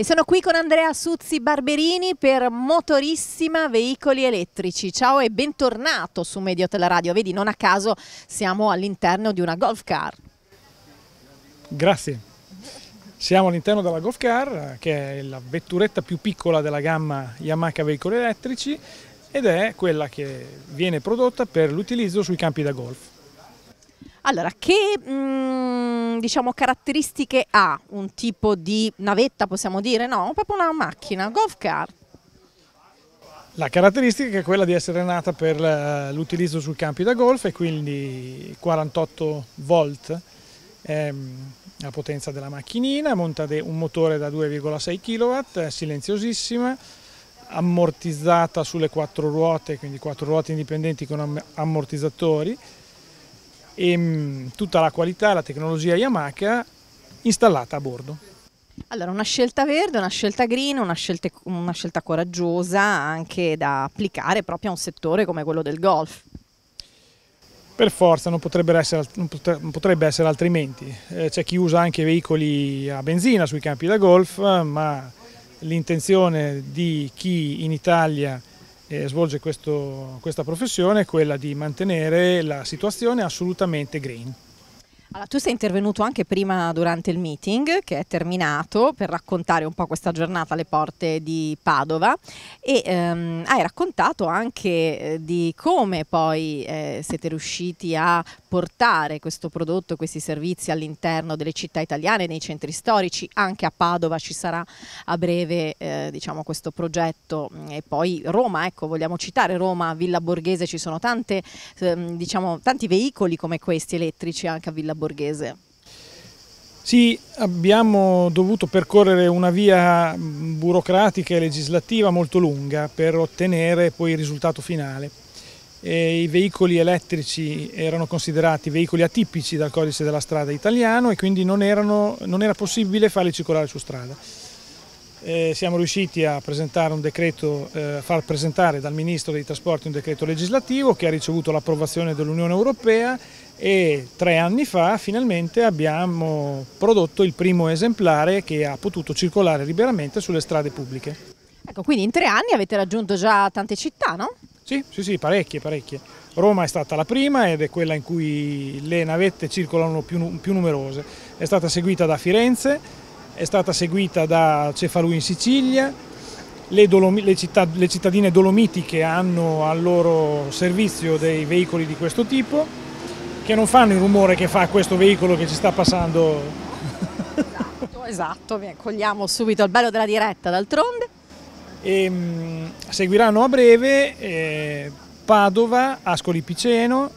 E sono qui con Andrea Suzzi Barberini per Motorissima Veicoli Elettrici. Ciao e bentornato su Mediotel Radio. Vedi, non a caso siamo all'interno di una golf car. Grazie. Siamo all'interno della Golf Car, che è la vetturetta più piccola della gamma Yamaha veicoli elettrici ed è quella che viene prodotta per l'utilizzo sui campi da golf. Allora, che mh, mm, diciamo, caratteristiche ha un tipo di navetta, possiamo dire? No, proprio una macchina, golf car. La caratteristica è quella di essere nata per eh, l'utilizzo sui campi da golf e quindi 48 volt è ehm, la potenza della macchinina, monta un motore da 2,6 kW, silenziosissima, ammortizzata sulle quattro ruote, quindi quattro ruote indipendenti con ammortizzatori, e mm, tutta la qualità la tecnologia Yamaha installata a bordo. Allora, una scelta verde, una scelta green, una scelta, una scelta coraggiosa anche da applicare proprio a un settore come quello del golf. Per forza, non potrebbe essere, non potrebbe essere altrimenti. Eh, c'è chi usa anche veicoli a benzina sui campi da golf, ma l'intenzione di chi in Italia eh, svolge questo, questa professione è quella di mantenere la situazione assolutamente green. Allora, tu sei intervenuto anche prima durante il meeting che è terminato per raccontare un po' questa giornata alle porte di Padova e ehm, hai raccontato anche eh, di come poi eh, siete riusciti a portare questo prodotto, questi servizi all'interno delle città italiane, nei centri storici, anche a Padova ci sarà a breve eh, diciamo, questo progetto mm, e poi Roma, ecco, vogliamo citare Roma, Villa Borghese, ci sono tante, ehm, diciamo, tanti veicoli come questi elettrici anche a Villa Borghese borghese. Sì, abbiamo dovuto percorrere una via mm, burocratica e legislativa molto lunga per ottenere poi il risultato finale. E I veicoli elettrici erano considerati veicoli atipici dal codice della strada italiano e quindi non, erano, non era possibile farli circolare su strada. Eh, siamo riusciti a, decreto, eh, far presentare dal Ministro dei Trasporti un decreto legislativo che ha ricevuto l'approvazione dell'Unione Europea e tre anni fa finalmente abbiamo prodotto il primo esemplare che ha potuto circolare liberamente sulle strade pubbliche. Ecco, quindi in tre anni avete raggiunto già tante città, no? Sì, sì, sì, parecchie, parecchie. Roma è stata la prima ed è quella in cui le navette circolano più, più numerose. È stata seguita da Firenze, è stata seguita da Cefalù in Sicilia, le, le, città, le cittadine dolomitiche hanno al loro servizio dei veicoli di questo tipo che non fanno il rumore che fa questo veicolo che ci sta passando. Esatto, esatto. cogliamo subito il bello della diretta d'altronde. E, ehm, seguiranno a breve eh, Padova, Ascoli Piceno,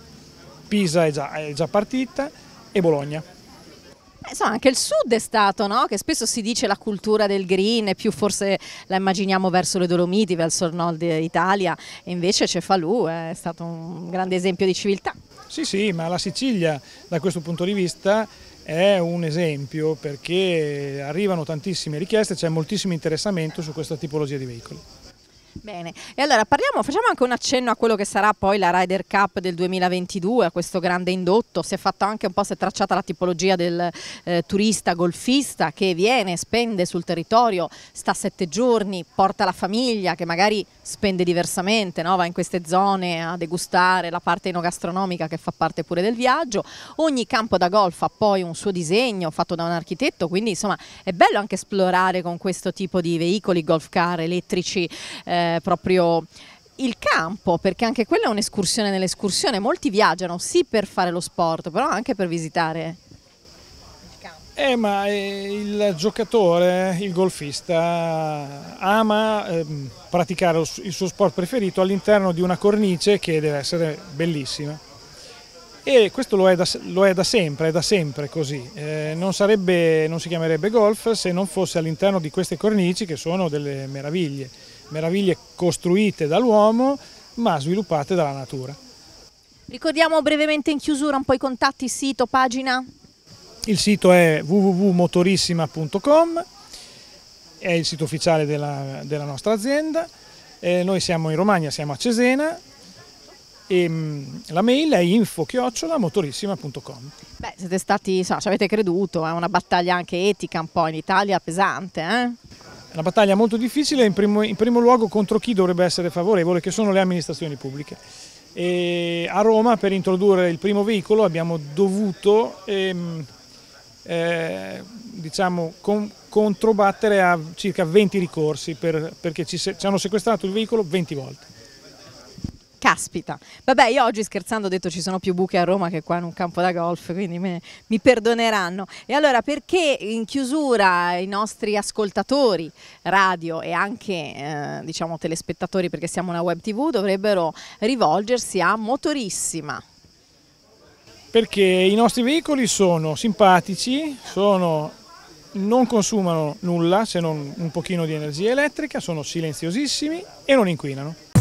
Pisa è già, è già partita e Bologna insomma, eh, anche il sud è stato, no? che spesso si dice la cultura del green, e più forse la immaginiamo verso le Dolomiti, verso il nord Italia, e invece Cefalù è stato un grande esempio di civiltà. Sì, sì, ma la Sicilia da questo punto di vista è un esempio perché arrivano tantissime richieste, c'è moltissimo interessamento su questa tipologia di veicoli. Bene, e allora parliamo, facciamo anche un accenno a quello che sarà poi la Ryder Cup del 2022, a questo grande indotto, si è fatto anche un po', si è tracciata la tipologia del eh, turista golfista che viene, spende sul territorio, sta sette giorni, porta la famiglia che magari spende diversamente, no? va in queste zone a degustare la parte enogastronomica che fa parte pure del viaggio, ogni campo da golf ha poi un suo disegno fatto da un architetto, quindi insomma è bello anche esplorare con questo tipo di veicoli, golf car elettrici. Eh, eh, proprio il campo, perché anche quella è un'escursione nell'escursione. Molti viaggiano sì per fare lo sport, però anche per visitare il campo. Eh, ma eh, il giocatore, il golfista, ama ehm, praticare il suo sport preferito all'interno di una cornice che deve essere bellissima. E questo lo è da, lo è da sempre, è da sempre così. Eh, non, sarebbe, non si chiamerebbe golf se non fosse all'interno di queste cornici che sono delle meraviglie meraviglie costruite dall'uomo ma sviluppate dalla natura. Ricordiamo brevemente in chiusura un po' i contatti, sito, pagina? Il sito è www.motorissima.com, è il sito ufficiale della, della nostra azienda. Eh, noi siamo in Romagna, siamo a Cesena, e mm, la mail è info-motorissima.com Beh, siete stati, so, ci avete creduto, è una battaglia anche etica un po' in Italia pesante, eh? una battaglia molto difficile in primo, in primo luogo contro chi dovrebbe essere favorevole, che sono le amministrazioni pubbliche. E a Roma per introdurre il primo veicolo abbiamo dovuto ehm, eh, diciamo, con, controbattere a circa 20 ricorsi per, perché ci, se, ci hanno sequestrato il veicolo 20 volte. Caspita. Vabbè, io oggi scherzando ho detto ci sono più buche a Roma che qua in un campo da golf, quindi me, mi perdoneranno. E allora perché in chiusura i nostri ascoltatori radio e anche eh, diciamo telespettatori, perché siamo una web tv, dovrebbero rivolgersi a Motorissima? Perché i nostri veicoli sono simpatici, sono, non consumano nulla se non un pochino di energia elettrica, sono silenziosissimi e non inquinano.